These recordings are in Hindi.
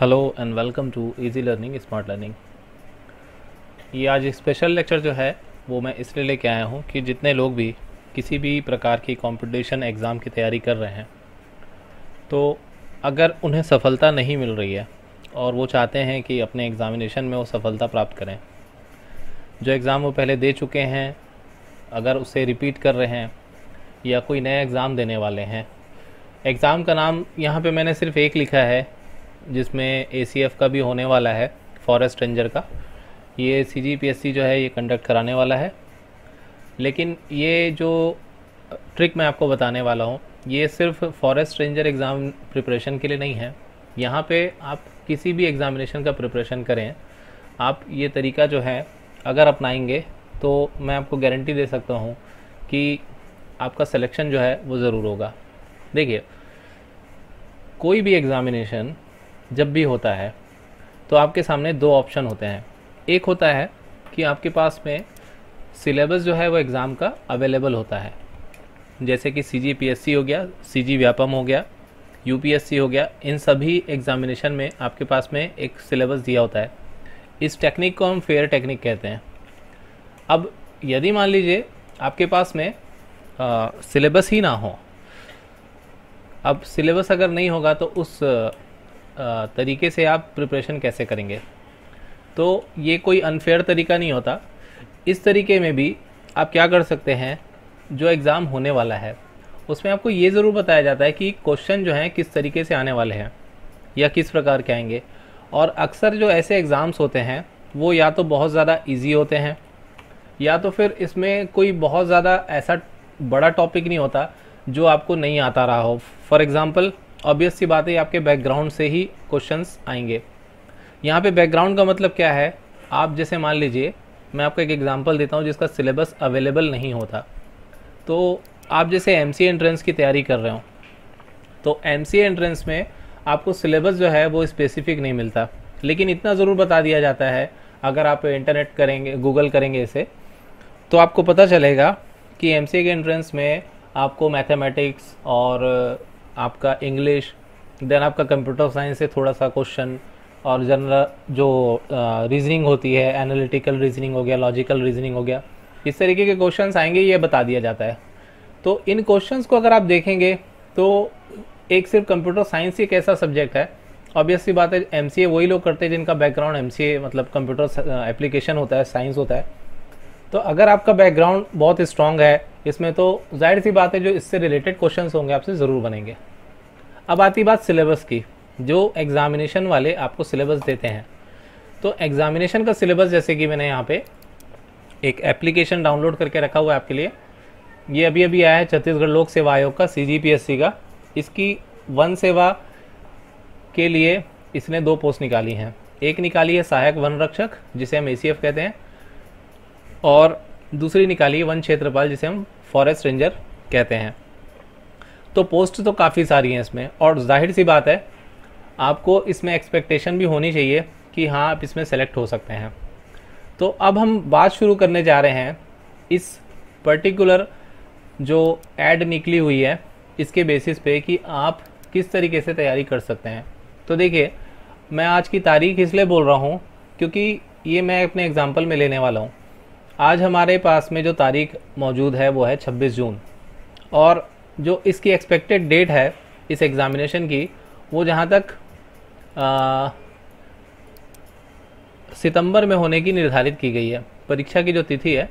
hello and welcome to easy learning smart learning ये आज स्पेशल लेक्चर जो है वो मैं इसलिए लेके आया हूँ कि जितने लोग भी किसी भी प्रकार की कंपटीशन एग्ज़ाम की तैयारी कर रहे हैं तो अगर उन्हें सफलता नहीं मिल रही है और वो चाहते हैं कि अपने एग्ज़ामिनेशन में वो सफलता प्राप्त करें जो एग्ज़ाम वो पहले दे चुके हैं अगर उसे रिपीट कर रहे हैं या कोई नया एग्ज़ाम देने वाले हैं एग्ज़ाम का नाम यहाँ पे मैंने सिर्फ़ एक लिखा है जिसमें ए का भी होने वाला है फॉरेस्ट रेंजर का ये सी जो है ये कंडक्ट कराने वाला है लेकिन ये जो ट्रिक मैं आपको बताने वाला हूँ ये सिर्फ फॉरेस्ट रेंजर एग्ज़ाम प्रिपरेशन के लिए नहीं है यहाँ पे आप किसी भी एग्ज़ामिनेशन का प्रिपरेशन करें आप ये तरीका जो है अगर अपनाएंगे तो मैं आपको गारंटी दे सकता हूँ कि आपका सिलेक्शन जो है वो ज़रूर होगा देखिए कोई भी एग्ज़ामिनेशन जब भी होता है तो आपके सामने दो ऑप्शन होते हैं एक होता है कि आपके पास में सिलेबस जो है वो एग्ज़ाम का अवेलेबल होता है जैसे कि सी जी पी एस सी हो गया सी जी व्यापम हो गया यू पी एस सी हो गया इन सभी एग्ज़ामिनेशन में आपके पास में एक सिलेबस दिया होता है इस टेक्निक को हम फेयर टेक्निक कहते हैं अब यदि मान लीजिए आपके पास में सिलेबस ही ना हो अब सिलेबस अगर नहीं होगा तो उस तरीके से आप प्रिपरेशन कैसे करेंगे तो ये कोई अनफेयर तरीका नहीं होता इस तरीके में भी आप क्या कर सकते हैं जो एग्ज़ाम होने वाला है उसमें आपको ये ज़रूर बताया जाता है कि क्वेश्चन जो हैं किस तरीके से आने वाले हैं या किस प्रकार के आएंगे और अक्सर जो ऐसे एग्ज़ाम्स होते हैं वो या तो बहुत ज़्यादा इजी होते हैं या तो फिर इसमें कोई बहुत ज़्यादा ऐसा बड़ा टॉपिक नहीं होता जो आपको नहीं आता रहा हो फॉर एग्ज़ाम्पल ऑब्वियस सी बात है आपके बैकग्राउंड से ही क्वेश्चन आएंगे यहाँ पे बैकग्राउंड का मतलब क्या है आप जैसे मान लीजिए मैं आपको एक एग्ज़ाम्पल देता हूँ जिसका सिलेबस अवेलेबल नहीं होता तो आप जैसे एम सी एंट्रेंस की तैयारी कर रहे हो तो एम सी एंट्रेंस में आपको सिलेबस जो है वो स्पेसिफिक नहीं मिलता लेकिन इतना ज़रूर बता दिया जाता है अगर आप इंटरनेट करेंगे गूगल करेंगे इसे तो आपको पता चलेगा कि एम सी के एंट्रेंस में आपको मैथमेटिक्स और आपका इंग्लिश देन आपका कंप्यूटर साइंस से थोड़ा सा क्वेश्चन और जनरल जो रीजनिंग होती है एनालिटिकल रीजनिंग हो गया लॉजिकल रीजनिंग हो गया इस तरीके के क्वेश्चन आएंगे ये बता दिया जाता है तो इन क्वेश्चन को अगर आप देखेंगे तो एक सिर्फ कंप्यूटर साइंस ही एक ऐसा सब्जेक्ट है ऑब्वियसली बात है एम वही लोग करते हैं जिनका बैकग्राउंड एम मतलब कंप्यूटर एप्लीकेशन होता है साइंस होता है तो अगर आपका बैकग्राउंड बहुत स्ट्रांग है इसमें तो जाहिर सी बात है जो इससे रिलेटेड क्वेश्चन होंगे आपसे ज़रूर बनेंगे अब आती बात सिलेबस की जो एग्ज़ामिनेशन वाले आपको सिलेबस देते हैं तो एग्ज़ामिनेशन का सिलेबस जैसे कि मैंने यहाँ पे एक एप्लीकेशन डाउनलोड करके रखा हुआ है आपके लिए ये अभी अभी आया है छत्तीसगढ़ लोक सेवा आयोग का सी का इसकी वन सेवा के लिए इसने दो पोस्ट निकाली हैं एक निकाली है सहायक वन रक्षक जिसे हम ए कहते हैं और दूसरी निकाली वन क्षेत्रपाल जिसे हम फॉरेस्ट रेंजर कहते हैं तो पोस्ट तो काफ़ी सारी हैं इसमें और जाहिर सी बात है आपको इसमें एक्सपेक्टेशन भी होनी चाहिए कि हाँ आप इसमें सेलेक्ट हो सकते हैं तो अब हम बात शुरू करने जा रहे हैं इस पर्टिकुलर जो एड निकली हुई है इसके बेसिस पे कि आप किस तरीके से तैयारी कर सकते हैं तो देखिए मैं आज की तारीख इसलिए बोल रहा हूँ क्योंकि ये मैं अपने एग्ज़ाम्पल में लेने वाला हूँ आज हमारे पास में जो तारीख मौजूद है वो है छब्बीस जून और जो इसकी एक्सपेक्टेड डेट है इस एग्ज़ामिनेशन की वो जहाँ तक आ, सितंबर में होने की निर्धारित की गई है परीक्षा की जो तिथि है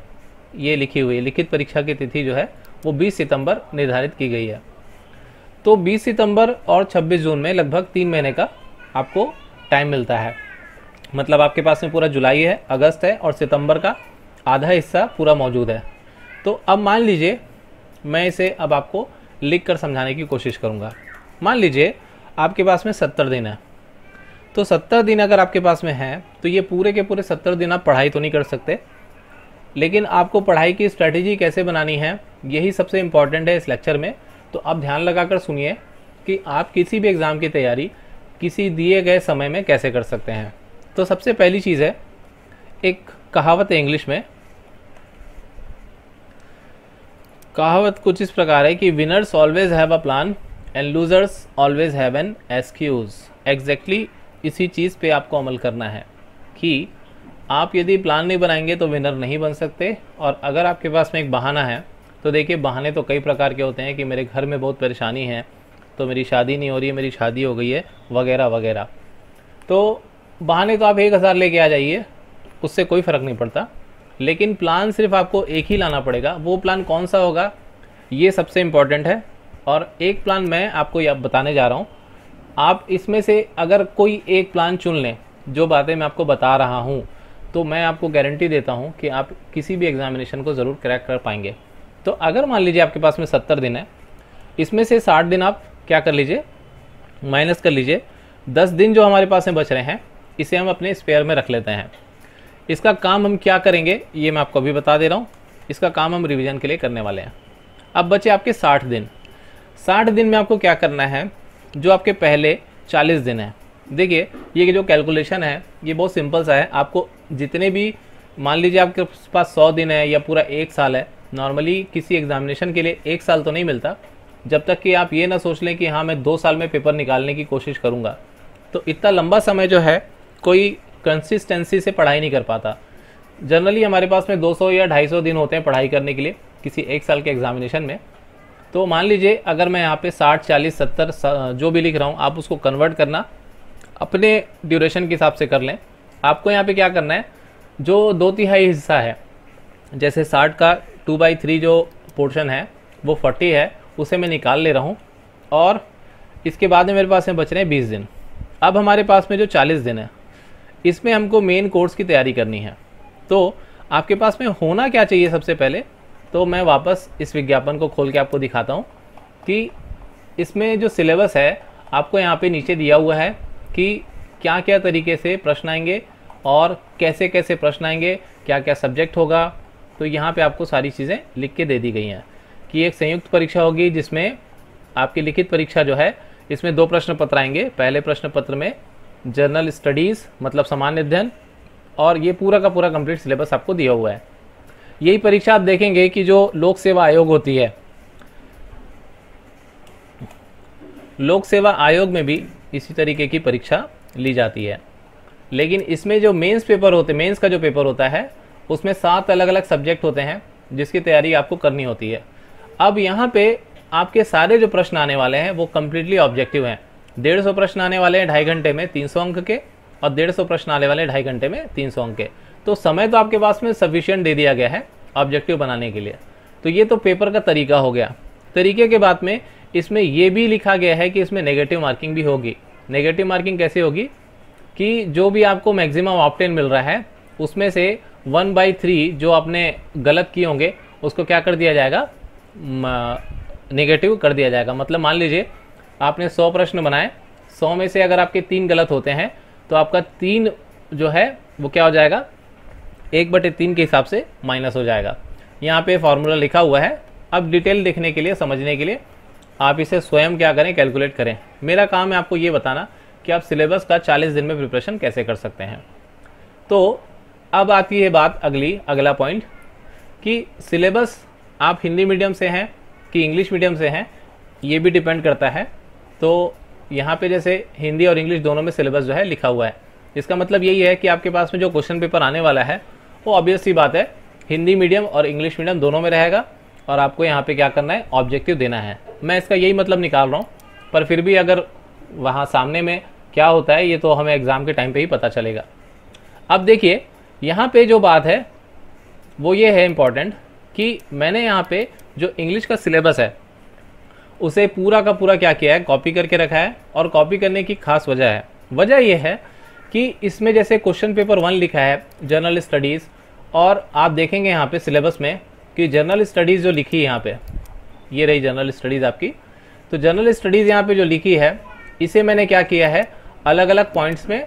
ये लिखी हुई है लिखित परीक्षा की तिथि जो है वो 20 सितंबर निर्धारित की गई है तो 20 सितंबर और 26 जून में लगभग तीन महीने का आपको टाइम मिलता है मतलब आपके पास में पूरा जुलाई है अगस्त है और सितंबर का आधा हिस्सा पूरा मौजूद है तो अब मान लीजिए मैं इसे अब आपको लिख कर समझाने की कोशिश करूँगा मान लीजिए आपके पास में सत्तर दिन है तो सत्तर दिन अगर आपके पास में है तो ये पूरे के पूरे सत्तर दिन आप पढ़ाई तो नहीं कर सकते लेकिन आपको पढ़ाई की स्ट्रैटेजी कैसे बनानी है यही सबसे इम्पॉर्टेंट है इस लेक्चर में तो आप ध्यान लगाकर सुनिए कि आप किसी भी एग्ज़ाम की तैयारी किसी दिए गए समय में कैसे कर सकते हैं तो सबसे पहली चीज़ है एक कहावत है इंग्लिश में कहावत कुछ इस प्रकार है कि winners always have a plan and losers always have an excuse exactly इसी चीज़ पे आपको अमल करना है कि आप यदि प्लान नहीं बनाएंगे तो विनर नहीं बन सकते और अगर आपके पास में एक बहाना है तो देखिए बहाने तो कई प्रकार के होते हैं कि मेरे घर में बहुत परेशानी है तो मेरी शादी नहीं हो रही है मेरी शादी हो गई है वगैरह वगैरह तो बहाने तो आप एक हज़ार लेके आ जाइए उससे कोई फ़र्क नहीं पड़ता लेकिन प्लान सिर्फ आपको एक ही लाना पड़ेगा वो प्लान कौन सा होगा ये सबसे इम्पॉर्टेंट है और एक प्लान मैं आपको यह बताने जा रहा हूँ आप इसमें से अगर कोई एक प्लान चुन लें जो बातें मैं आपको बता रहा हूँ तो मैं आपको गारंटी देता हूँ कि आप किसी भी एग्जामिनेशन को ज़रूर क्रैक कर पाएंगे तो अगर मान लीजिए आपके पास में सत्तर दिन है इसमें से साठ दिन आप क्या कर लीजिए माइनस कर लीजिए दस दिन जो हमारे पास में बच रहे हैं इसे हम अपने स्पेयर में रख लेते हैं इसका काम हम क्या करेंगे ये मैं आपको अभी बता दे रहा हूँ इसका काम हम रिविज़न के लिए करने वाले हैं अब बचे आपके साठ दिन साठ दिन में आपको क्या करना है जो आपके पहले चालीस दिन है देखिए ये जो कैलकुलेशन है ये बहुत सिंपल सा है आपको जितने भी मान लीजिए आपके पास सौ दिन है या पूरा एक साल है नॉर्मली किसी एग्जामिनेशन के लिए एक साल तो नहीं मिलता जब तक कि आप ये ना सोच लें कि हाँ मैं दो साल में पेपर निकालने की कोशिश करूँगा तो इतना लंबा समय जो है कोई कंसिस्टेंसी से पढ़ाई नहीं कर पाता जनरली हमारे पास में 200 या 250 दिन होते हैं पढ़ाई करने के लिए किसी एक साल के एग्जामिनेशन में तो मान लीजिए अगर मैं यहाँ पे 60, 40, 70 जो भी लिख रहा हूँ आप उसको कन्वर्ट करना अपने ड्यूरेशन के हिसाब से कर लें आपको यहाँ पे क्या करना है जो दो तिहाई हिस्सा है जैसे साठ का टू बाई थ्री जो पोर्शन है वो फोर्टी है उसे मैं निकाल ले रहा हूँ और इसके बाद में मेरे पास में बच रहे हैं बीस दिन अब हमारे पास में जो चालीस दिन है इसमें हमको मेन कोर्स की तैयारी करनी है तो आपके पास में होना क्या चाहिए सबसे पहले तो मैं वापस इस विज्ञापन को खोल के आपको दिखाता हूँ कि इसमें जो सिलेबस है आपको यहाँ पे नीचे दिया हुआ है कि क्या क्या तरीके से प्रश्न आएंगे और कैसे कैसे प्रश्न आएंगे क्या क्या सब्जेक्ट होगा तो यहाँ पे आपको सारी चीज़ें लिख के दे दी गई हैं कि एक संयुक्त परीक्षा होगी जिसमें आपकी लिखित परीक्षा जो है इसमें दो प्रश्न पत्र आएंगे पहले प्रश्न पत्र में जर्नल स्टडीज़ मतलब सामान्य अध्ययन और ये पूरा का पूरा कंप्लीट सिलेबस आपको दिया हुआ है यही परीक्षा आप देखेंगे कि जो लोक सेवा आयोग होती है लोक सेवा आयोग में भी इसी तरीके की परीक्षा ली जाती है लेकिन इसमें जो मेंस पेपर होते मेंस का जो पेपर होता है उसमें सात अलग अलग सब्जेक्ट होते हैं जिसकी तैयारी आपको करनी होती है अब यहाँ पे आपके सारे जो प्रश्न आने वाले हैं वो कम्प्लीटली ऑब्जेक्टिव हैं डेढ़ सौ प्रश्न आने वाले हैं ढाई घंटे में तीन सौ अंक के और डेढ़ सौ प्रश्न आने वाले हैं ढाई घंटे में तीन सौ अंक के तो समय तो आपके पास में सफिशियंट दे दिया गया है ऑब्जेक्टिव बनाने के लिए तो ये तो पेपर का तरीका हो गया तरीके के बाद में इसमें यह भी लिखा गया है कि इसमें नेगेटिव मार्किंग भी होगी नेगेटिव मार्किंग कैसे होगी कि जो भी आपको मैक्सिमम ऑप्टेन मिल रहा है उसमें से वन बाई थ्री जो आपने गलत किए होंगे उसको क्या कर दिया जाएगा नेगेटिव कर दिया जाएगा मतलब मान लीजिए आपने सौ प्रश्न बनाए सौ में से अगर आपके तीन गलत होते हैं तो आपका तीन जो है वो क्या हो जाएगा एक बटे तीन के हिसाब से माइनस हो जाएगा यहाँ पे फार्मूला लिखा हुआ है अब डिटेल देखने के लिए समझने के लिए आप इसे स्वयं क्या करें कैलकुलेट करें मेरा काम है आपको ये बताना कि आप सिलेबस का चालीस दिन में प्रिपरेशन कैसे कर सकते हैं तो अब आती है बात अगली अगला पॉइंट कि सिलेबस आप हिंदी मीडियम से हैं कि इंग्लिश मीडियम से हैं ये भी डिपेंड करता है तो यहाँ पे जैसे हिंदी और इंग्लिश दोनों में सिलेबस जो है लिखा हुआ है इसका मतलब यही है कि आपके पास में जो क्वेश्चन पेपर आने वाला है वो ऑब्वियस सी बात है हिंदी मीडियम और इंग्लिश मीडियम दोनों में रहेगा और आपको यहाँ पे क्या करना है ऑब्जेक्टिव देना है मैं इसका यही मतलब निकाल रहा हूँ पर फिर भी अगर वहाँ सामने में क्या होता है ये तो हमें एग्ज़ाम के टाइम पर ही पता चलेगा अब देखिए यहाँ पर जो बात है वो ये है इम्पॉर्टेंट कि मैंने यहाँ पर जो इंग्लिश का सिलेबस है उसे पूरा का पूरा क्या किया है कॉपी करके रखा है और कॉपी करने की खास वजह है वजह यह है कि इसमें जैसे क्वेश्चन पेपर वन लिखा है जर्नल स्टडीज़ और आप देखेंगे यहाँ पे सिलेबस में कि जर्नल स्टडीज़ जो लिखी है यहाँ पे ये रही जर्नल स्टडीज़ आपकी तो जर्नल स्टडीज़ यहाँ पे जो लिखी है इसे मैंने क्या किया है अलग अलग पॉइंट्स में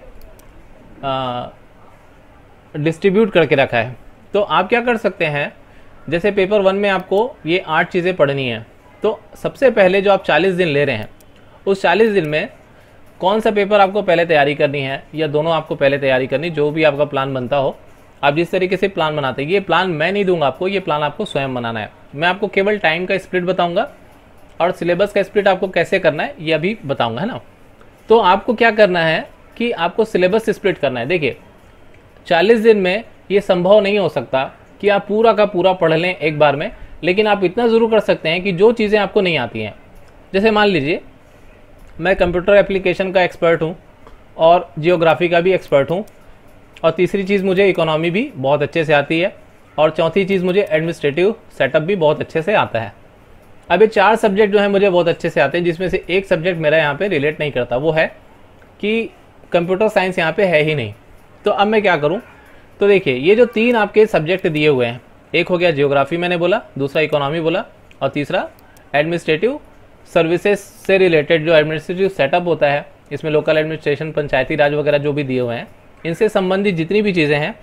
डिस्ट्रीब्यूट करके रखा है तो आप क्या कर सकते हैं जैसे पेपर वन में आपको ये आठ चीज़ें पढ़नी है तो सबसे पहले जो आप चालीस दिन ले रहे हैं उस चालीस दिन में कौन सा पेपर आपको पहले तैयारी करनी है या दोनों आपको पहले तैयारी करनी जो भी आपका प्लान बनता हो आप जिस तरीके से प्लान बनाते हैं ये प्लान मैं नहीं दूंगा आपको ये प्लान आपको स्वयं बनाना है मैं आपको केवल टाइम का स्प्लिट बताऊंगा और सिलेबस का स्प्लिट आपको कैसे करना है ये अभी बताऊंगा है ना तो आपको क्या करना है कि आपको सिलेबस स्प्लिट करना है देखिए चालीस दिन में ये संभव नहीं हो सकता कि आप पूरा का पूरा पढ़ लें एक बार में लेकिन आप इतना ज़रूर कर सकते हैं कि जो चीज़ें आपको नहीं आती हैं जैसे मान लीजिए मैं कंप्यूटर एप्लीकेशन का एक्सपर्ट हूँ और जियोग्राफी का भी एक्सपर्ट हूँ और तीसरी चीज़ मुझे इकोनॉमी भी बहुत अच्छे से आती है और चौथी चीज़ मुझे एडमिनिस्ट्रेटिव सेटअप भी बहुत अच्छे से आता है अब ये चार सब्जेक्ट जो है मुझे बहुत अच्छे से आते हैं जिसमें से एक सब्जेक्ट मेरा यहाँ पे रिलेट नहीं करता वो है कि कंप्यूटर साइंस यहाँ पे है ही नहीं तो अब मैं क्या करूँ तो देखिए ये जो तीन आपके सब्जेक्ट दिए हुए हैं एक हो गया जियोग्राफी मैंने बोला दूसरा इकोनॉमी बोला और तीसरा एडमिनिस्ट्रेटिव सर्विसेज से रिलेटेड जो एडमिनिस्ट्रेटिव सेटअप होता है इसमें लोकल एडमिनिस्ट्रेशन पंचायती राज वगैरह जो भी दिए हुए हैं इनसे संबंधित जितनी भी चीज़ें हैं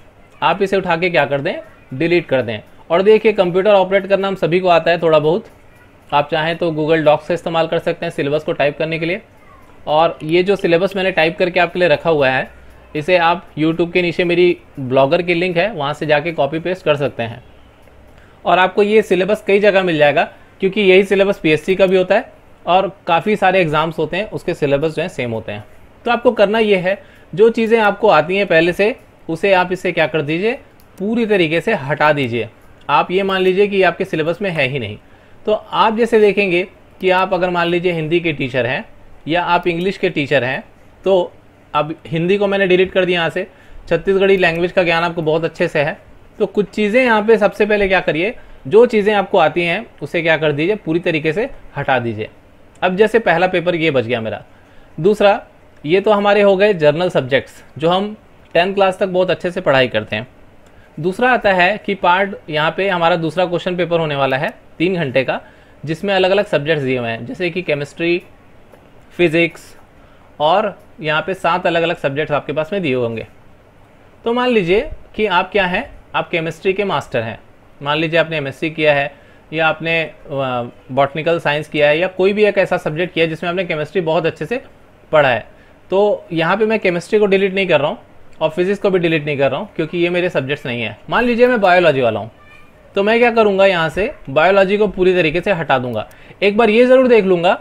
आप इसे उठा के क्या कर दें डिलीट कर दें और देखिए कंप्यूटर ऑपरेट करना हम सभी को आता है थोड़ा बहुत आप चाहें तो गूगल डॉक्स से इस्तेमाल कर सकते हैं सिलेबस को टाइप करने के लिए और ये जो सिलेबस मैंने टाइप करके आपके लिए रखा हुआ है इसे आप यूट्यूब के नीचे मेरी ब्लॉगर की लिंक है वहाँ से जाके कॉपी पेस्ट कर सकते हैं और आपको ये सिलेबस कई जगह मिल जाएगा क्योंकि यही सिलेबस पीएससी का भी होता है और काफ़ी सारे एग्ज़ाम्स होते हैं उसके सिलेबस जो हैं सेम होते हैं तो आपको करना ये है जो चीज़ें आपको आती हैं पहले से उसे आप इसे क्या कर दीजिए पूरी तरीके से हटा दीजिए आप ये मान लीजिए कि आपके सिलेबस में है ही नहीं तो आप जैसे देखेंगे कि आप अगर मान लीजिए हिंदी के टीचर हैं या आप इंग्लिश के टीचर हैं तो अब हिंदी को मैंने डिलीट कर दिया यहाँ से छत्तीसगढ़ी लैंग्वेज का ज्ञान आपको बहुत अच्छे से है तो कुछ चीज़ें यहाँ पे सबसे पहले क्या करिए जो चीज़ें आपको आती हैं उसे क्या कर दीजिए पूरी तरीके से हटा दीजिए अब जैसे पहला पेपर ये बच गया मेरा दूसरा ये तो हमारे हो गए जर्नल सब्जेक्ट्स जो हम टेंथ क्लास तक बहुत अच्छे से पढ़ाई करते हैं दूसरा आता है कि पार्ट यहाँ पे हमारा दूसरा क्वेश्चन पेपर होने वाला है तीन घंटे का जिसमें अलग अलग सब्जेक्ट्स दिए हुए हैं जैसे कि केमिस्ट्री फिज़िक्स और यहाँ पे सात अलग अलग सब्जेक्ट्स आपके पास में दिए होंगे तो मान लीजिए कि आप क्या हैं आप केमिस्ट्री के मास्टर हैं मान लीजिए आपने एम किया है या आपने बॉटनिकल साइंस किया है या कोई भी एक ऐसा सब्जेक्ट किया है जिसमें आपने केमिस्ट्री बहुत अच्छे से पढ़ा है तो यहाँ पे मैं केमिस्ट्री को डिलीट नहीं कर रहा हूँ और फिजिक्स को भी डिलीट नहीं कर रहा हूँ क्योंकि ये मेरे सब्जेक्ट्स नहीं है मान लीजिए मैं बायोलॉजी वाला हूँ तो मैं क्या करूँगा यहाँ से बायोलॉजी को पूरी तरीके से हटा दूंगा एक बार ये ज़रूर देख लूँगा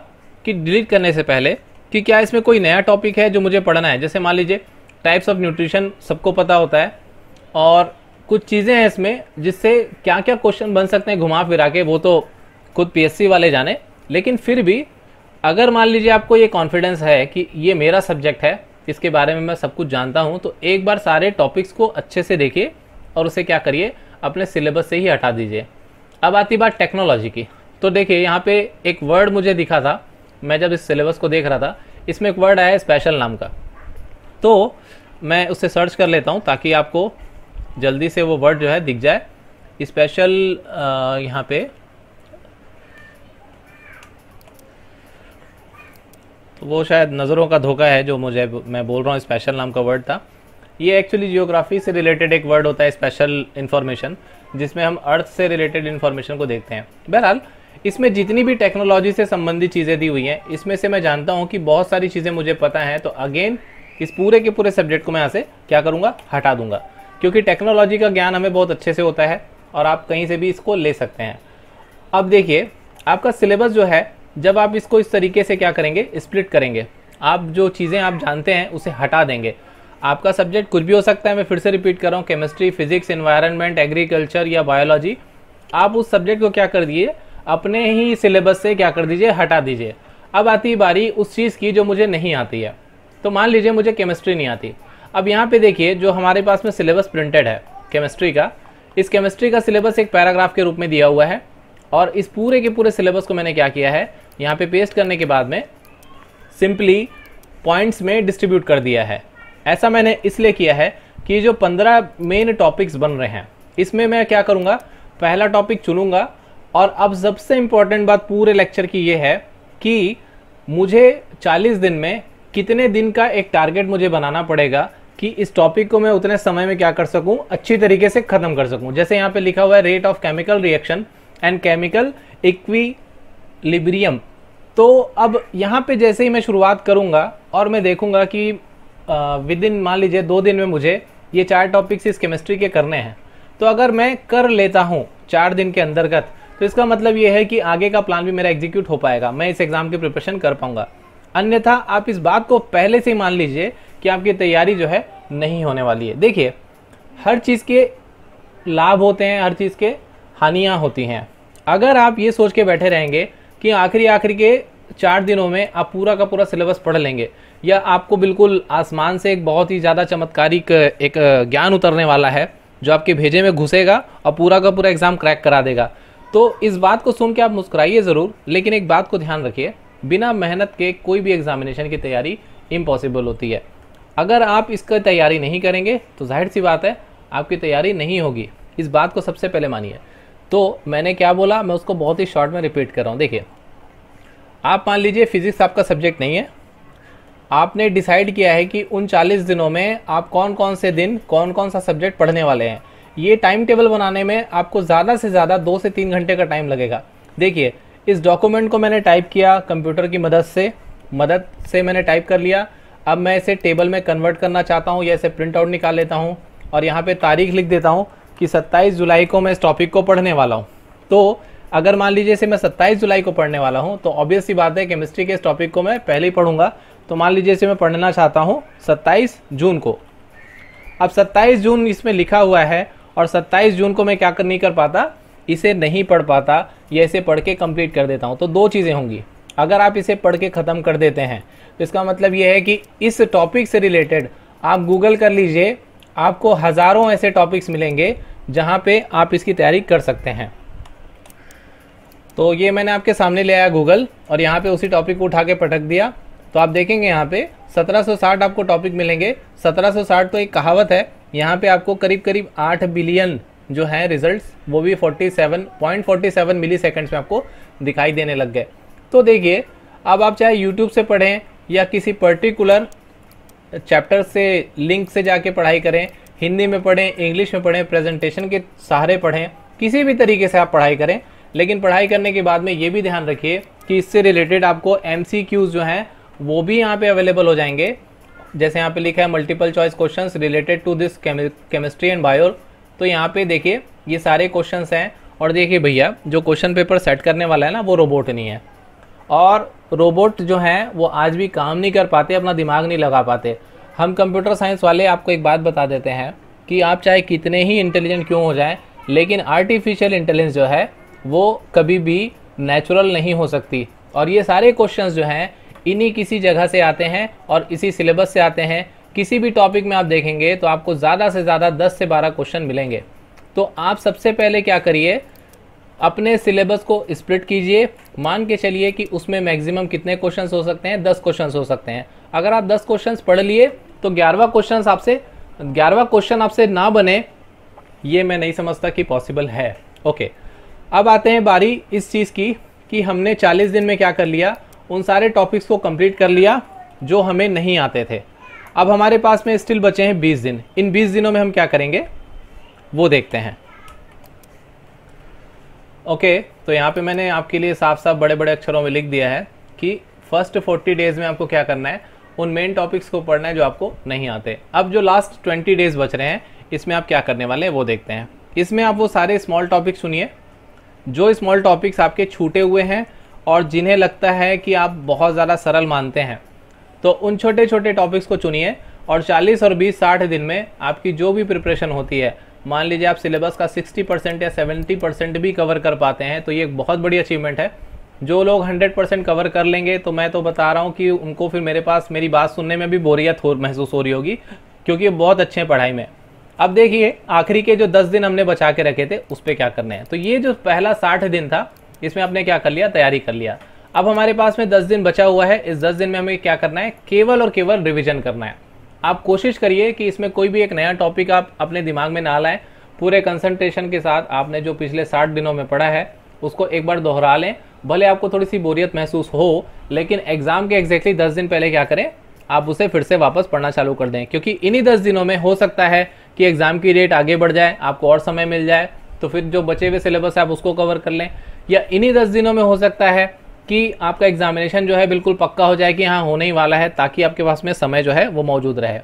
कि डिलीट करने से पहले कि क्या इसमें कोई नया टॉपिक है जो मुझे पढ़ना है जैसे मान लीजिए टाइप्स ऑफ न्यूट्रिशन सबको पता होता है और कुछ चीज़ें हैं इसमें जिससे क्या क्या क्वेश्चन बन सकते हैं घुमा फिरा के वो तो खुद पीएससी वाले जाने लेकिन फिर भी अगर मान लीजिए आपको ये कॉन्फिडेंस है कि ये मेरा सब्जेक्ट है इसके बारे में मैं सब कुछ जानता हूँ तो एक बार सारे टॉपिक्स को अच्छे से देखिए और उसे क्या करिए अपने सिलेबस से ही हटा दीजिए अब आती बात टेक्नोलॉजी की तो देखिए यहाँ पे एक वर्ड मुझे दिखा था मैं जब इस सिलेबस को देख रहा था इसमें एक वर्ड आया स्पेशल नाम का तो मैं उसे सर्च कर लेता हूँ ताकि आपको जल्दी से वो वर्ड जो है दिख जाए स्पेशल यहाँ पे तो वो शायद नज़रों का धोखा है जो मुझे मैं बोल रहा हूँ स्पेशल नाम का वर्ड था ये एक्चुअली जियोग्राफी से रिलेटेड एक वर्ड होता है स्पेशल इन्फॉर्मेशन जिसमें हम अर्थ से रिलेटेड इन्फॉर्मेशन को देखते हैं बहरहाल इसमें जितनी भी टेक्नोलॉजी से संबंधित चीज़ें दी हुई हैं इसमें से मैं जानता हूँ कि बहुत सारी चीज़ें मुझे पता हैं तो अगेन इस पूरे के पूरे सब्जेक्ट को मैं यहाँ से क्या करूँगा हटा दूंगा क्योंकि टेक्नोलॉजी का ज्ञान हमें बहुत अच्छे से होता है और आप कहीं से भी इसको ले सकते हैं अब देखिए आपका सिलेबस जो है जब आप इसको इस तरीके से क्या करेंगे स्प्लिट करेंगे आप जो चीज़ें आप जानते हैं उसे हटा देंगे आपका सब्जेक्ट कुछ भी हो सकता है मैं फिर से रिपीट कर रहा हूँ केमिस्ट्री फिजिक्स इन्वायरमेंट एग्रीकल्चर या बायोलॉजी आप उस सब्जेक्ट को क्या कर दिए अपने ही सिलेबस से क्या कर दीजिए हटा दीजिए अब आती बारी उस चीज़ की जो मुझे नहीं आती है तो मान लीजिए मुझे केमिस्ट्री नहीं आती अब यहाँ पे देखिए जो हमारे पास में सिलेबस प्रिंटेड है केमिस्ट्री का इस केमिस्ट्री का सिलेबस एक पैराग्राफ के रूप में दिया हुआ है और इस पूरे के पूरे सिलेबस को मैंने क्या किया है यहाँ पे पेस्ट करने के बाद में सिंपली पॉइंट्स में डिस्ट्रीब्यूट कर दिया है ऐसा मैंने इसलिए किया है कि जो पंद्रह मेन टॉपिक्स बन रहे हैं इसमें मैं क्या करूँगा पहला टॉपिक चुनूँगा और अब सबसे इम्पॉर्टेंट बात पूरे लेक्चर की ये है कि मुझे 40 दिन में कितने दिन का एक टारगेट मुझे बनाना पड़ेगा कि इस टॉपिक को मैं उतने समय में क्या कर सकूं अच्छी तरीके से ख़त्म कर सकूं जैसे यहाँ पे लिखा हुआ है rate of chemical reaction and chemical equilibrium तो अब यहाँ पे जैसे ही मैं शुरुआत करूँगा और मैं देखूँगा कि विद इन मान लीजिए दो दिन में मुझे ये चार टॉपिक्स इस केमिस्ट्री के करने हैं तो अगर मैं कर लेता हूँ चार दिन के अंतर्गत तो इसका मतलब ये है कि आगे का प्लान भी मेरा एग्जीक्यूट हो पाएगा मैं इस एग्ज़ाम की प्रिपरेशन कर पाऊँगा अन्यथा आप इस बात को पहले से ही मान लीजिए कि आपकी तैयारी जो है नहीं होने वाली है देखिए हर चीज़ के लाभ होते हैं हर चीज़ के हानियाँ होती हैं अगर आप ये सोच के बैठे रहेंगे कि आखिरी आखिरी के चार दिनों में आप पूरा का पूरा सिलेबस पढ़ लेंगे या आपको बिल्कुल आसमान से एक बहुत ही ज़्यादा चमत्कारिक एक ज्ञान उतरने वाला है जो आपके भेजे में घुसेगा और पूरा का पूरा एग्ज़ाम क्रैक करा देगा तो इस बात को सुन के आप मुस्कुराइए ज़रूर लेकिन एक बात को ध्यान रखिए बिना मेहनत के कोई भी एग्ज़ामिनेशन की तैयारी इम्पॉसिबल होती है अगर आप इसका तैयारी नहीं करेंगे तो जाहिर सी बात है आपकी तैयारी नहीं होगी इस बात को सबसे पहले मानिए तो मैंने क्या बोला मैं उसको बहुत ही शॉर्ट में रिपीट कर रहा हूँ देखिए आप मान लीजिए फिज़िक्स आपका सब्जेक्ट नहीं है आपने डिसाइड किया है कि उन 40 दिनों में आप कौन कौन से दिन कौन कौन सा सब्जेक्ट पढ़ने वाले हैं ये टाइम टेबल बनाने में आपको ज़्यादा से ज़्यादा दो से तीन घंटे का टाइम लगेगा देखिए इस डॉक्यूमेंट को मैंने टाइप किया कंप्यूटर की मदद से मदद से मैंने टाइप कर लिया अब मैं इसे टेबल में कन्वर्ट करना चाहता हूँ या इसे प्रिंट आउट निकाल लेता हूँ और यहाँ पे तारीख लिख देता हूँ कि 27 जुलाई को मैं इस टॉपिक को पढ़ने वाला हूँ तो अगर मान लीजिए इसे मैं 27 जुलाई को पढ़ने वाला हूँ तो ऑब्वियस बात है केमिस्ट्री के इस टॉपिक को मैं पहले ही पढ़ूंगा तो मान लीजिए इसे मैं पढ़ना चाहता हूँ सत्ताईस जून को अब सत्ताईस जून इसमें लिखा हुआ है और सत्ताईस जून को मैं क्या कर नहीं कर पाता इसे नहीं पढ़ पाता या इसे पढ़ के कंप्लीट कर देता हूँ तो दो चीज़ें होंगी अगर आप इसे पढ़ के ख़त्म कर देते हैं तो इसका मतलब ये है कि इस टॉपिक से रिलेटेड आप गूगल कर लीजिए आपको हज़ारों ऐसे टॉपिक्स मिलेंगे जहाँ पे आप इसकी तैयारी कर सकते हैं तो ये मैंने आपके सामने ले आया गूगल और यहाँ पे उसी टॉपिक को उठा के पटक दिया तो आप देखेंगे यहाँ पे 1760 आपको टॉपिक मिलेंगे 1760 तो एक कहावत है यहाँ पे आपको करीब करीब 8 बिलियन जो है रिजल्ट्स वो भी 47.47 मिली सेकेंड्स में आपको दिखाई देने लग गए तो देखिए अब आप चाहे यूट्यूब से पढ़ें या किसी पर्टिकुलर चैप्टर से लिंक से जाके पढ़ाई करें हिंदी में पढ़ें इंग्लिश में पढ़ें प्रेजेंटेशन के सहारे पढ़ें किसी भी तरीके से आप पढ़ाई करें लेकिन पढ़ाई करने के बाद में ये भी ध्यान रखिए कि इससे रिलेटेड आपको एम जो हैं वो भी यहाँ पे अवेलेबल हो जाएंगे जैसे यहाँ पे लिखा है multiple choice questions related to this chemistry and bio तो यहाँ पे देखिए ये सारे क्वेश्चंस हैं और देखिए भैया जो क्वेश्चन पेपर सेट करने वाला है ना वो रोबोट नहीं है और रोबोट जो हैं वो आज भी काम नहीं कर पाते अपना दिमाग नहीं लगा पाते हम कंप्यूटर साइंस वाले आपको एक बात बता देते हैं कि आप चाहे कितने ही इंटेलिजेंट क्यों हो जाएं लेकिन आर्टिफिशियल इंटेलिजेंस जो है वो कभी भी नेचुरल नहीं हो सकती और ये सारे क्वेश्चंस जो हैं इन्हीं किसी जगह से आते हैं और इसी सिलेबस से आते हैं किसी भी टॉपिक में आप देखेंगे तो आपको ज़्यादा से ज़्यादा 10 से 12 क्वेश्चन मिलेंगे तो आप सबसे पहले क्या करिए अपने सिलेबस को स्प्लिट कीजिए मान के चलिए कि उसमें मैक्सिमम कितने क्वेश्चंस हो सकते हैं दस क्वेश्चंस हो सकते हैं अगर आप दस क्वेश्चंस पढ़ लिए तो ग्यारहवा क्वेश्चन आपसे ग्यारहवा क्वेश्चन आपसे ना बने ये मैं नहीं समझता कि पॉसिबल है ओके अब आते हैं बारी इस चीज़ की कि हमने चालीस दिन में क्या कर लिया उन सारे टॉपिक्स को कंप्लीट कर लिया जो हमें नहीं आते थे अब हमारे पास में स्टिल बचे हैं बीस दिन इन बीस दिनों में हम क्या करेंगे वो देखते हैं ओके तो यहाँ पे मैंने आपके लिए साफ साफ बड़े बड़े अक्षरों में लिख दिया है कि फर्स्ट फोर्टी डेज में आपको क्या करना है उन मेन टॉपिक्स को पढ़ना है जो आपको नहीं आते अब जो लास्ट ट्वेंटी डेज बच रहे हैं इसमें आप क्या करने वाले हैं वो देखते हैं इसमें आप वो सारे स्मॉल टॉपिक सुनिए जो स्मॉल टॉपिक्स आपके छूटे हुए हैं और जिन्हें लगता है कि आप बहुत ज़्यादा सरल मानते हैं तो उन छोटे छोटे टॉपिक्स को चुनिए और 40 और 20 60 दिन में आपकी जो भी प्रिपरेशन होती है मान लीजिए आप सिलेबस का 60 परसेंट या 70 परसेंट भी कवर कर पाते हैं तो ये एक बहुत बड़ी अचीवमेंट है जो लोग 100 परसेंट कवर कर लेंगे तो मैं तो बता रहा हूँ कि उनको फिर मेरे पास मेरी बात सुनने में भी बोरियत हो महसूस हो रही होगी क्योंकि ये बहुत अच्छे हैं पढ़ाई में अब देखिए आखिरी के जो दस दिन हमने बचा के रखे थे उस पर क्या करने हैं तो ये जो पहला साठ दिन था इसमें आपने क्या कर लिया तैयारी कर लिया अब हमारे पास में दस दिन बचा हुआ है इस दस दिन में हमें क्या करना है केवल और केवल रिविजन करना है आप कोशिश करिए कि इसमें कोई भी एक नया टॉपिक आप अपने दिमाग में ना लाएं पूरे कंसंट्रेशन के साथ आपने जो पिछले साठ दिनों में पढ़ा है उसको एक बार दोहरा लें भले आपको थोड़ी सी बोरियत महसूस हो लेकिन एग्ज़ाम के एग्जैक्टली दस दिन पहले क्या करें आप उसे फिर से वापस पढ़ना चालू कर दें क्योंकि इन्हीं दस दिनों में हो सकता है कि एग्ज़ाम की डेट आगे बढ़ जाए आपको और समय मिल जाए तो फिर जो बचे हुए सिलेबस है आप उसको कवर कर लें या इन्हीं दस दिनों में हो सकता है कि आपका एग्जामिनेशन जो है बिल्कुल पक्का हो जाए कि हाँ होने ही वाला है ताकि आपके पास में समय जो है वो मौजूद रहे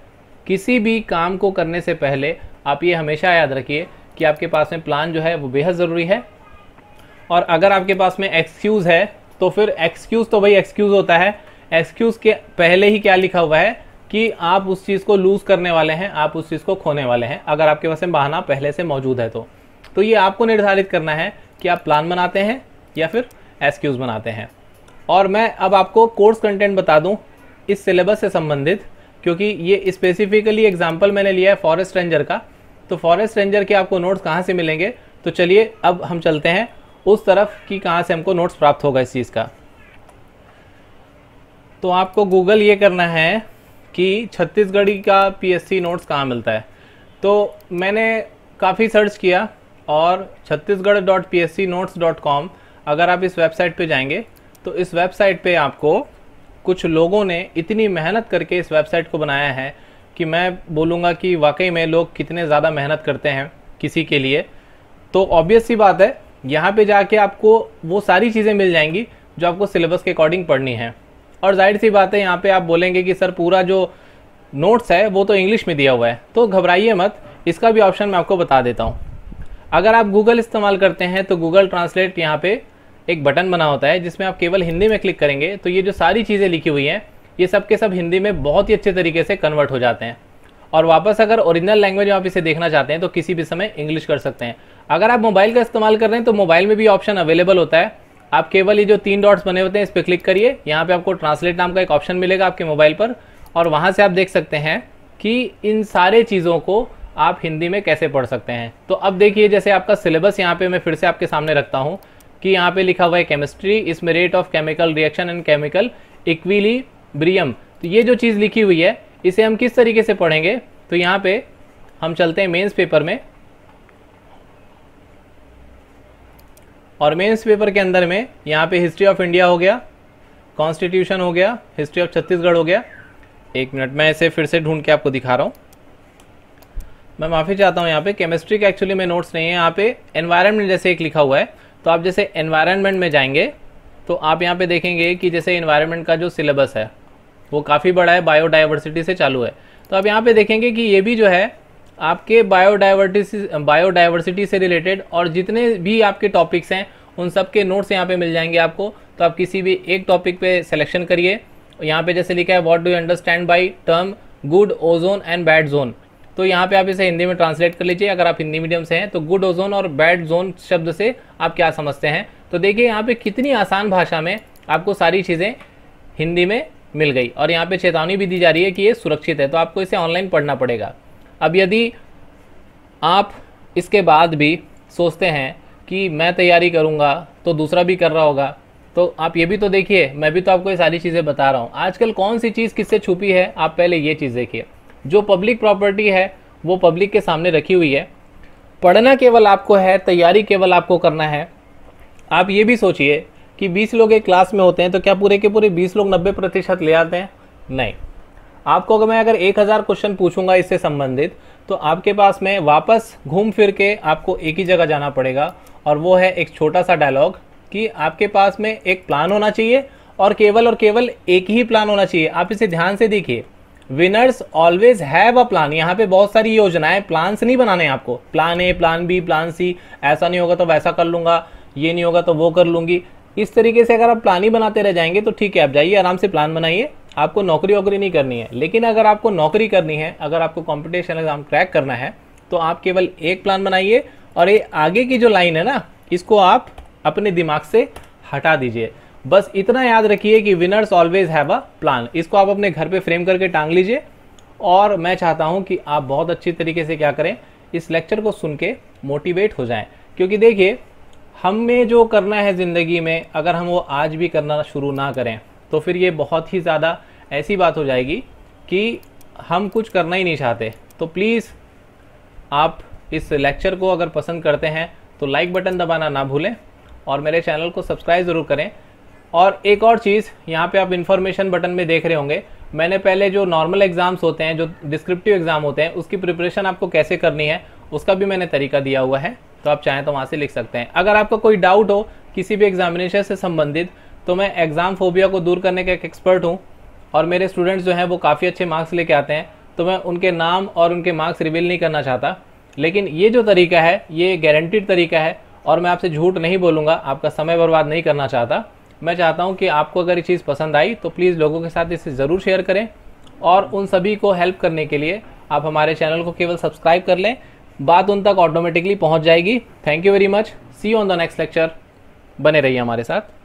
किसी भी काम को करने से पहले आप ये हमेशा याद रखिए कि आपके पास में प्लान जो है वो बेहद ज़रूरी है और अगर आपके पास में एक्सक्यूज़ है तो फिर एक्सक्यूज़ तो भाई एक्सक्यूज़ होता है एक्सक्यूज़ के पहले ही क्या लिखा हुआ है कि आप उस चीज़ को लूज़ करने वाले हैं आप उस चीज़ को खोने वाले हैं अगर आपके पास में बहाना पहले से मौजूद है तो तो ये आपको निर्धारित करना है कि आप प्लान बनाते हैं या फिर एसक्यूज बनाते हैं और मैं अब आपको कोर्स कंटेंट बता दूं इस सिलेबस से संबंधित क्योंकि ये स्पेसिफिकली एग्जाम्पल मैंने लिया है फॉरेस्ट रेंजर का तो फॉरेस्ट रेंजर के आपको नोट्स कहाँ से मिलेंगे तो चलिए अब हम चलते हैं उस तरफ कि कहाँ से हमको नोट्स प्राप्त होगा इस चीज़ का तो आपको गूगल ये करना है कि छत्तीसगढ़ी का पीएससी नोट्स कहाँ मिलता है तो मैंने काफ़ी सर्च किया और Chhattisgarh dot P S C notes dot com अगर आप इस वेबसाइट पे जाएंगे तो इस वेबसाइट पे आपको कुछ लोगों ने इतनी मेहनत करके इस वेबसाइट को बनाया है कि मैं बोलूँगा कि वाकई में लोग कितने ज़्यादा मेहनत करते हैं किसी के लिए तो ऑब्वियस सी बात है यहाँ पे जाके आपको वो सारी चीज़ें मिल जाएंगी जो आपको सिलेबस के अकॉर्डिंग पढ़नी है और जाहिर सी बात है यहाँ पे आप बोलेंगे कि सर पूरा जो नोट्स है वो तो इंग्लिश में दिया हुआ है तो घबराइए मत इसका भी ऑप्शन मैं आपको बता देता हूँ अगर आप गूगल इस्तेमाल करते हैं तो गूगल ट्रांसलेट यहाँ पे एक बटन बना होता है जिसमें आप केवल हिंदी में क्लिक करेंगे तो ये जो सारी चीज़ें लिखी हुई हैं ये सब के सब हिंदी में बहुत ही अच्छे तरीके से कन्वर्ट हो जाते हैं और वापस अगर ओरिजिनल लैंग्वेज में आप इसे देखना चाहते हैं तो किसी भी समय इंग्लिश कर सकते हैं अगर आप मोबाइल का इस्तेमाल कर रहे हैं तो मोबाइल में भी ऑप्शन अवेलेबल होता है आप केवल ये जो तीन डॉट्स बने होते हैं इस पर क्लिक करिए यहाँ पर आपको ट्रांसलेट नाम का एक ऑप्शन मिलेगा आपके मोबाइल पर और वहाँ से आप देख सकते हैं कि इन सारे चीज़ों को आप हिंदी में कैसे पढ़ सकते हैं तो अब देखिए जैसे आपका सिलेबस यहाँ पे मैं फिर से आपके सामने रखता हूँ कि यहाँ पे लिखा हुआ है केमिस्ट्री इसमें rate of chemical reaction and chemical equilibrium तो ये जो चीज़ लिखी हुई है इसे हम किस तरीके से पढ़ेंगे तो यहाँ पे हम चलते हैं मेंस पेपर में और मेंस पेपर के अंदर में यहाँ पे हिस्ट्री ऑफ इंडिया हो गया कॉन्स्टिट्यूशन हो गया हिस्ट्री ऑफ छत्तीसगढ़ हो गया एक मिनट मैं इसे फिर से ढूंढ के आपको दिखा रहा हूँ मैं माफ़ी चाहता हूँ यहाँ पे केमिस्ट्री के एक्चुअली में नोट्स नहीं है यहाँ पे एनवायरनमेंट जैसे एक लिखा हुआ है तो आप जैसे एनवायरनमेंट में जाएंगे तो आप यहाँ पे देखेंगे कि जैसे इन्वायरमेंट का जो सिलेबस है वो काफ़ी बड़ा है बायोडाइवर्सिटी से चालू है तो आप यहाँ पे देखेंगे कि ये भी जो है आपके बायोडाइवर्टिस बायोडाइवर्सिटी से रिलेटेड और जितने भी आपके टॉपिक्स हैं उन सब के नोट्स यहाँ पे मिल जाएंगे आपको तो आप किसी भी एक टॉपिक पे सिलेक्शन करिए यहाँ पे जैसे लिखा है what do understand by term good ozone and bad ozone तो यहाँ पे आप इसे हिंदी में ट्रांसलेट कर लीजिए अगर आप हिंदी मीडियम से हैं तो गुड ओजोन और बैड जोन शब्द से आप क्या समझते हैं तो देखिए यहाँ पे कितनी आसान भाषा में आपको सारी चीज़ें हिंदी में मिल गई और यहाँ पे चेतावनी भी दी जा रही है कि ये सुरक्षित है तो आपको इसे ऑनलाइन पढ़ना पड़ेगा अब यदि आप इसके बाद भी सोचते हैं कि मैं तैयारी करूँगा तो दूसरा भी कर रहा होगा तो आप ये भी तो देखिए मैं भी तो आपको ये सारी चीज़ें बता रहा हूँ आजकल कौन सी चीज़ किससे छुपी है आप पहले ये चीज़ देखिए जो पब्लिक प्रॉपर्टी है वो पब्लिक के सामने रखी हुई है पढ़ना केवल आपको है तैयारी केवल आपको करना है आप ये भी सोचिए कि 20 लोग एक क्लास में होते हैं तो क्या पूरे के पूरे 20 लोग 90 प्रतिशत ले आते हैं नहीं आपको अगर मैं अगर 1000 क्वेश्चन पूछूंगा इससे संबंधित तो आपके पास में वापस घूम फिर के आपको एक ही जगह जाना पड़ेगा और वो है एक छोटा सा डायलॉग कि आपके पास में एक प्लान होना चाहिए और केवल और केवल एक ही प्लान होना चाहिए आप इसे ध्यान से देखिए winners always have a plan यहाँ पे बहुत सारी योजनाएं प्लान्स नहीं बनाने हैं आपको plan A plan B plan C ऐसा नहीं होगा तो वैसा कर लूंगा ये नहीं होगा तो वो कर लूंगी इस तरीके से अगर आप प्लान ही बनाते रह जाएंगे तो ठीक है आप जाइए आराम से प्लान बनाइए आपको नौकरी वोकरी नहीं करनी है लेकिन अगर आपको नौकरी करनी है अगर आपको कॉम्पिटिशन एग्जाम क्रैक करना है तो आप केवल एक प्लान बनाइए और ये आगे की जो लाइन है ना इसको आप अपने दिमाग से हटा दीजिए बस इतना याद रखिए कि winners always have a plan इसको आप अपने घर पे फ्रेम करके टांग लीजिए और मैं चाहता हूँ कि आप बहुत अच्छी तरीके से क्या करें इस लेक्चर को सुन के मोटिवेट हो जाएं क्योंकि देखिए हमें जो करना है ज़िंदगी में अगर हम वो आज भी करना शुरू ना करें तो फिर ये बहुत ही ज़्यादा ऐसी बात हो जाएगी कि हम कुछ करना ही नहीं चाहते तो प्लीज़ आप इस लेक्चर को अगर पसंद करते हैं तो लाइक बटन दबाना ना भूलें और मेरे चैनल को सब्सक्राइब ज़रूर करें और एक और चीज़ यहाँ पे आप इन्फॉर्मेशन बटन में देख रहे होंगे मैंने पहले जो नॉर्मल एग्ज़ाम्स होते हैं जो डिस्क्रिप्टिव एग्ज़ाम होते हैं उसकी प्रिपरेशन आपको कैसे करनी है उसका भी मैंने तरीका दिया हुआ है तो आप चाहें तो वहाँ से लिख सकते हैं अगर आपका कोई डाउट हो किसी भी एग्जामिनेशन से संबंधित तो मैं एग्ज़ाम फोबिया को दूर करने का एक एक्सपर्ट हूँ और मेरे स्टूडेंट्स जो हैं वो काफ़ी अच्छे मार्क्स लेके आते हैं तो मैं उनके नाम और उनके मार्क्स रिवील नहीं करना चाहता लेकिन ये जो तरीका है ये गारंटीड तरीका है और मैं आपसे झूठ नहीं बोलूँगा आपका समय बर्बाद नहीं करना चाहता मैं चाहता हूँ कि आपको अगर ये चीज़ पसंद आई तो प्लीज़ लोगों के साथ इसे ज़रूर शेयर करें और उन सभी को हेल्प करने के लिए आप हमारे चैनल को केवल सब्सक्राइब कर लें बात उन तक ऑटोमेटिकली पहुँच जाएगी thank you very much see on the next lecture बने रहिए हमारे साथ